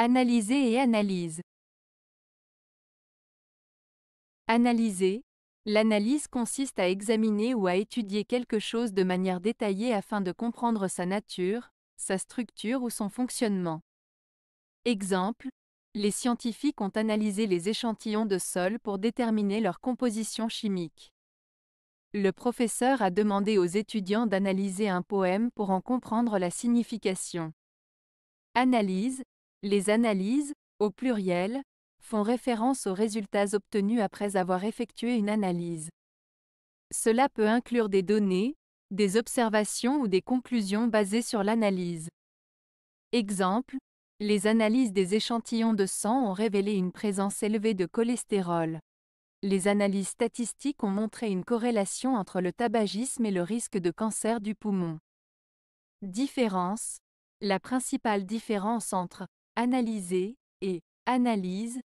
Analyser et analyse. Analyser. L'analyse consiste à examiner ou à étudier quelque chose de manière détaillée afin de comprendre sa nature, sa structure ou son fonctionnement. Exemple. Les scientifiques ont analysé les échantillons de sol pour déterminer leur composition chimique. Le professeur a demandé aux étudiants d'analyser un poème pour en comprendre la signification. Analyse, les analyses, au pluriel, font référence aux résultats obtenus après avoir effectué une analyse. Cela peut inclure des données, des observations ou des conclusions basées sur l'analyse. Exemple, les analyses des échantillons de sang ont révélé une présence élevée de cholestérol. Les analyses statistiques ont montré une corrélation entre le tabagisme et le risque de cancer du poumon. Différence. La principale différence entre analyser et analyse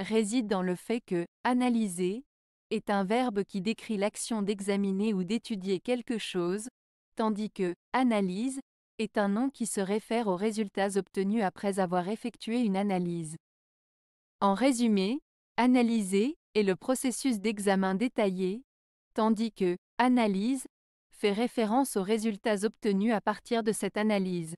réside dans le fait que analyser est un verbe qui décrit l'action d'examiner ou d'étudier quelque chose, tandis que analyse est un nom qui se réfère aux résultats obtenus après avoir effectué une analyse. En résumé, analyser est le processus d'examen détaillé, tandis que analyse fait référence aux résultats obtenus à partir de cette analyse.